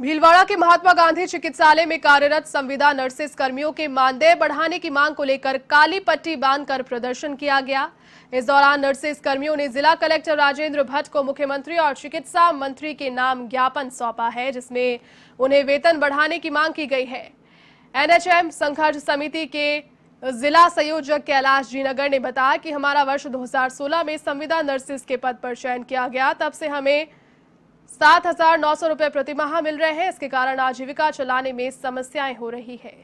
भीलवाड़ा के महात्मा गांधी चिकित्सालय में कार्यरत संविदा नर्सेस कर्मियों के मानदेय बढ़ाने की मांग को लेकर काली पट्टी बांधकर प्रदर्शन किया गया इस दौरान नर्सेस कर्मियों ने जिला कलेक्टर राजेंद्र भट्ट को मुख्यमंत्री और चिकित्सा मंत्री के नाम ज्ञापन सौंपा है जिसमें उन्हें वेतन बढ़ाने की मांग की गई है एनएचएम संघर्ष समिति के जिला संयोजक कैलाश जीनगर ने बताया कि हमारा वर्ष 2016 में संविदा नर्सिस के पद पर चयन किया गया तब से हमें सात हजार नौ सौ रुपए प्रतिमाह मिल रहे हैं इसके कारण आजीविका चलाने में समस्याएं हो रही है